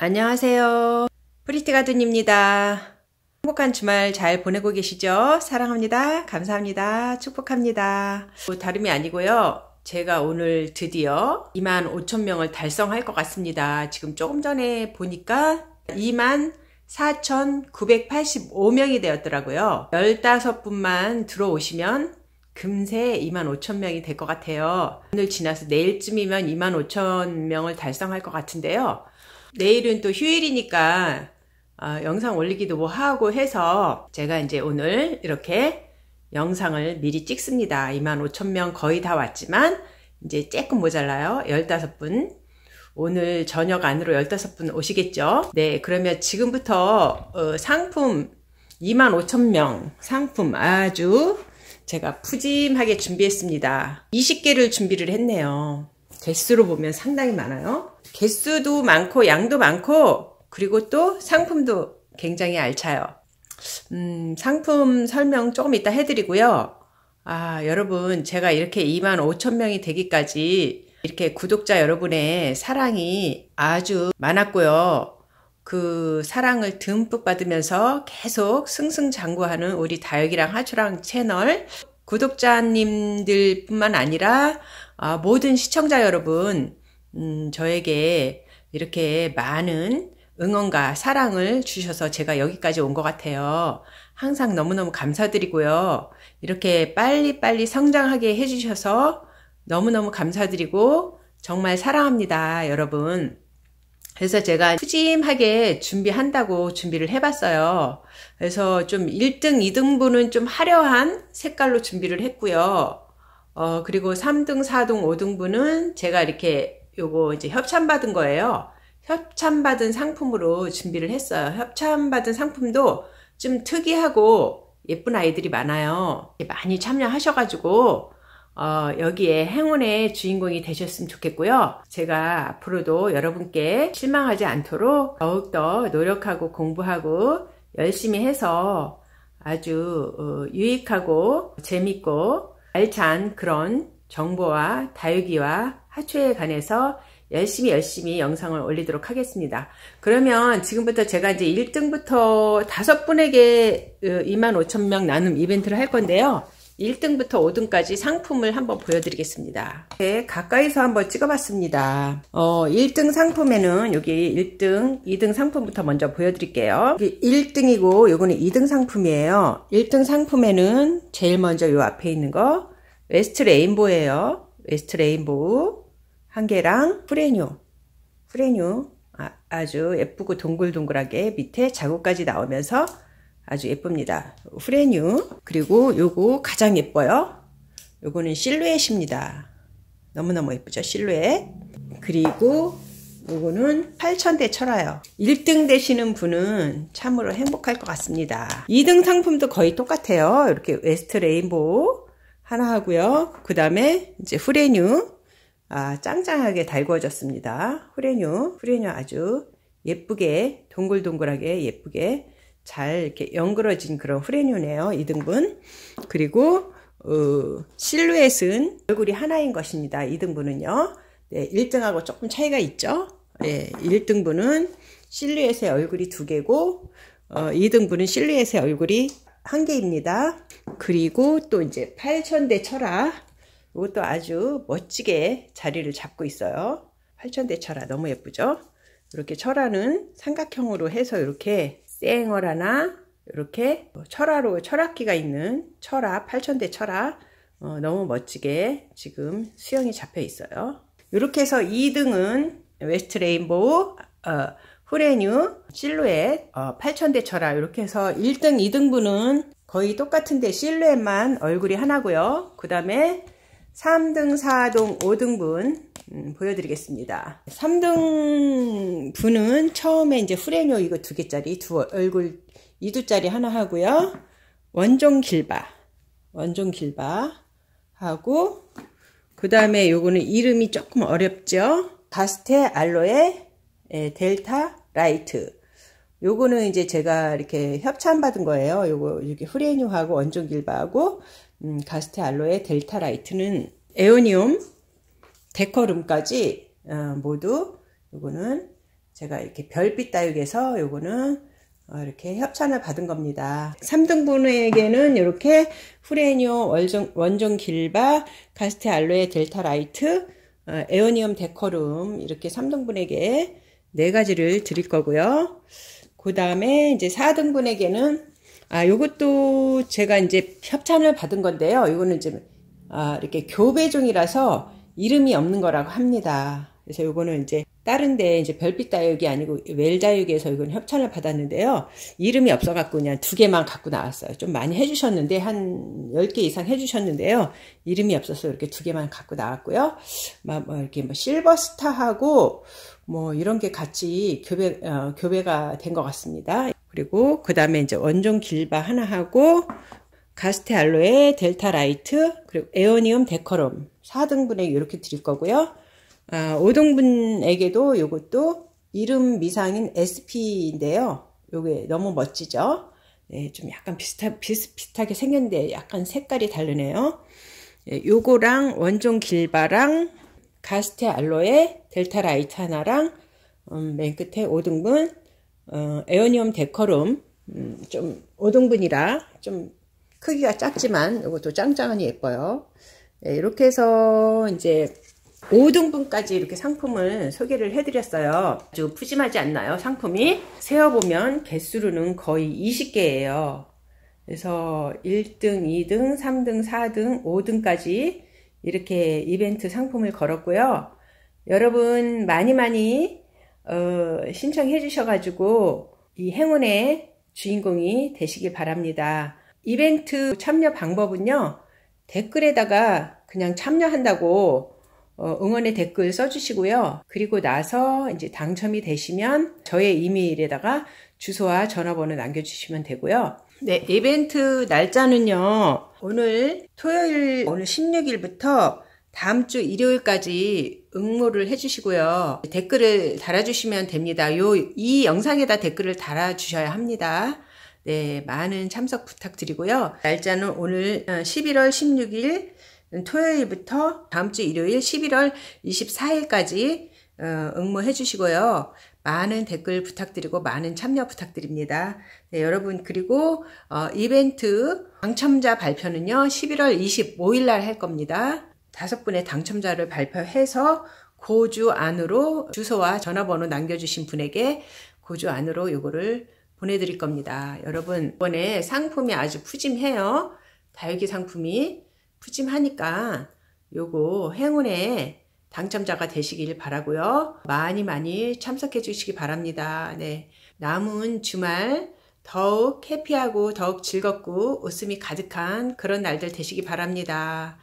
안녕하세요. 프리티가든입니다. 행복한 주말 잘 보내고 계시죠? 사랑합니다. 감사합니다. 축복합니다. 뭐 다름이 아니고요. 제가 오늘 드디어 2만 5천 명을 달성할 것 같습니다. 지금 조금 전에 보니까 2만 4,985명이 되었더라고요. 15분만 들어오시면 금세 2만 5천 명이 될 것 같아요. 오늘 지나서 내일쯤이면 2만 5천 명을 달성할 것 같은데요. 내일은 또 휴일이니까 어, 영상 올리기도 뭐 하고 해서 제가 이제 오늘 이렇게 영상을 미리 찍습니다. 25,000명 거의 다 왔지만 이제 조금 모자라요. 15분. 오늘 저녁 안으로 15분 오시겠죠? 네, 그러면 지금부터 어, 상품 25,000명 상품 아주 제가 푸짐하게 준비했습니다. 20개를 준비를 했네요. 개수로 보면 상당히 많아요. 개수도 많고 양도 많고 그리고 또 상품도 굉장히 알차요. 음, 상품 설명 조금 이따 해드리고요. 아, 여러분, 제가 이렇게 2만 5천 명이 되기까지 이렇게 구독자 여러분의 사랑이 아주 많았고요. 그 사랑을 듬뿍 받으면서 계속 승승장구하는 우리 다육이랑 하초랑 채널 구독자님들 뿐만 아니라 아, 모든 시청자 여러분, 음, 저에게 이렇게 많은 응원과 사랑을 주셔서 제가 여기까지 온 것 같아요. 항상 너무너무 감사드리고요. 이렇게 빨리빨리 성장하게 해주셔서 너무너무 감사드리고 정말 사랑합니다, 여러분. 그래서 제가 푸짐하게 준비한다고 준비를 해봤어요. 그래서 좀 1등, 2등분은 좀 화려한 색깔로 준비를 했고요. 어, 그리고 3등, 4등, 5등분은 제가 이렇게 요거 이제 협찬받은 거예요. 협찬받은 상품으로 준비를 했어요. 협찬받은 상품도 좀 특이하고 예쁜 아이들이 많아요. 많이 참여하셔가지고 어, 여기에 행운의 주인공이 되셨으면 좋겠고요. 제가 앞으로도 여러분께 실망하지 않도록 더욱더 노력하고 공부하고 열심히 해서 아주 어, 유익하고 재밌고 알찬 그런 정보와 다육이와 하초에 관해서 열심히 열심히 영상을 올리도록 하겠습니다. 그러면 지금부터 제가 이제 1등부터 5 분에게 25,000명 어, 나눔 이벤트를 할 건데요. 1등부터 5등까지 상품을 한번 보여드리겠습니다. 네, 가까이서 한번 찍어봤습니다. 어, 1등 상품에는 여기 1등, 2등 상품부터 먼저 보여드릴게요. 1등이고 요거는 2등 상품이에요. 1등 상품에는 제일 먼저 요 앞에 있는 거 웨스트 레인보예요. 웨스트 레인보우 한 개랑 프레뉴 프레뉴 아, 아주 예쁘고 동글동글하게 밑에 자국까지 나오면서 아주 예쁩니다. 후레뉴 그리고 요거 가장 예뻐요. 요거는 실루엣입니다. 너무너무 예쁘죠? 실루엣. 그리고 요거는 8,000대 철화요. 1등 되시는 분은 참으로 행복할 것 같습니다. 2등 상품도 거의 똑같아요. 이렇게 웨스트 레인보우 하나 하고요. 그 다음에 이제 후레뉴 아, 짱짱하게 달궈졌습니다. 후레뉴, 후레뉴 아주 예쁘게 동글동글하게 예쁘게 잘 이렇게 연그러진 그런 후레뉴네요. 2등분. 그리고 어, 실루엣은 얼굴이 하나인 것입니다. 2등분은요. 네, 1등하고 조금 차이가 있죠. 예, 1등분은 실루엣의 얼굴이 두 개고 어, 2등분은 실루엣의 얼굴이 한 개입니다. 그리고 또 이제 8천대 철화 이것도 아주 멋지게 자리를 잡고 있어요. 8천대 철화 너무 예쁘죠? 이렇게 철화는 삼각형으로 해서 이렇게 쌩얼 하나 이렇게 뭐 철화로 철학기가 있는 철화 8천대 철화 어, 너무 멋지게 지금 수영이 잡혀 있어요 이렇게 해서 2등은 웨스트 레인보우 어, 후레뉴 실루엣 어, 8천대 철화 이렇게 해서 1등 2등분은 거의 똑같은데 실루엣만 얼굴이 하나고요 그 다음에 3등 4등 5등분 음, 보여드리겠습니다. 3등 분은 처음에 이제 후레뇨 이거 두 개짜리 두 얼굴 2두짜리 하나 하고요. 원종 길바 원종 길바 하고 그 다음에 요거는 이름이 조금 어렵죠. 가스테 알로에 예, 델타 라이트 요거는 이제 제가 이렇게 협찬 받은 거예요. 요거 이렇게 후레뇨하고 원종 길바하고 음, 가스테 알로에 델타 라이트는 에오니움 데커룸까지 어, 모두 요거는 제가 이렇게 별빛 다육에서 요거는 어, 이렇게 협찬을 받은 겁니다. 3등분에게는 이렇게 후레니오 원종, 원종 길바, 카스테 알로에 델타 라이트, 어, 에어니엄 데커룸 이렇게 3등분에게 네 가지를 드릴 거고요. 그 다음에 이제 4등분에게는 아 요것도 제가 이제 협찬을 받은 건데요. 이거는 이제 아, 이렇게 교배종이라서 이름이 없는 거라고 합니다. 그래서 이거는 이제 다른데 이제 별빛 다육이 아니고 웰 다육에서 이건 협찬을 받았는데요. 이름이 없어갖고 그냥 두 개만 갖고 나왔어요. 좀 많이 해주셨는데 한 10개 이상 해주셨는데요. 이름이 없어서 이렇게 두 개만 갖고 나왔고요. 막뭐 이렇게 뭐 실버스타하고 뭐 이런 게 같이 교배 어, 교배가 된 것 같습니다. 그리고 그 다음에 이제 원종 길바 하나 하고 가스테 알로에 델타 라이트 그리고 에오니움 데커럼 4등분에 이렇게 드릴 거고요. 아, 5등분에게도 이것도 이름 미상인 SP인데요. 요게 너무 멋지죠? 네, 좀 약간 비슷하, 비슷비슷하게 생겼는데 약간 색깔이 다르네요. 네, 요거랑 원종 길바랑 가스테 알로에 델타 라이트 하나랑 음, 맨 끝에 5등분 어, 에어니엄 데커룸 음, 좀 5등분이라 좀 크기가 작지만 이것도 짱짱하니 예뻐요. 네, 이렇게 해서 이제 5등분까지 이렇게 상품을 소개를 해드렸어요. 아주 푸짐하지 않나요? 상품이? 세어보면 개수로는 거의 20개예요. 그래서 1등, 2등, 3등, 4등, 5등까지 이렇게 이벤트 상품을 걸었고요. 여러분 많이 많이 어, 신청해 주셔가지고 이 행운의 주인공이 되시길 바랍니다. 이벤트 참여 방법은요. 댓글에다가 그냥 참여한다고 어, 응원의 댓글 써주시고요. 그리고 나서 이제 당첨이 되시면 저의 이메일에다가 주소와 전화번호 남겨주시면 되고요. 네, 이벤트 날짜는요. 오늘 토요일, 오늘 16일부터 다음 주 일요일까지 응모를 해주시고요. 댓글을 달아주시면 됩니다. 요, 이 영상에다 댓글을 달아주셔야 합니다. 네, 많은 참석 부탁드리고요. 날짜는 오늘 11월 어, 16일 음, 토요일부터 다음 주 일요일 11월 24일까지 어, 응모해 주시고요. 많은 댓글 부탁드리고 많은 참여 부탁드립니다. 네, 여러분 그리고 어, 이벤트 당첨자 발표는요. 11월 25일 날 할 겁니다. 다섯 분의 당첨자를 발표해서 고주 안으로 주소와 전화번호 남겨주신 분에게 고주 안으로 요거를 보내드릴 겁니다. 여러분 이번에 상품이 아주 푸짐해요. 다육이 상품이 푸짐하니까 요거 행운의 당첨자가 되시길 바라고요. 많이 많이 참석해 주시기 바랍니다. 네, 남은 주말 더욱 해피하고 더욱 즐겁고 웃음이 가득한 그런 날들 되시기 바랍니다.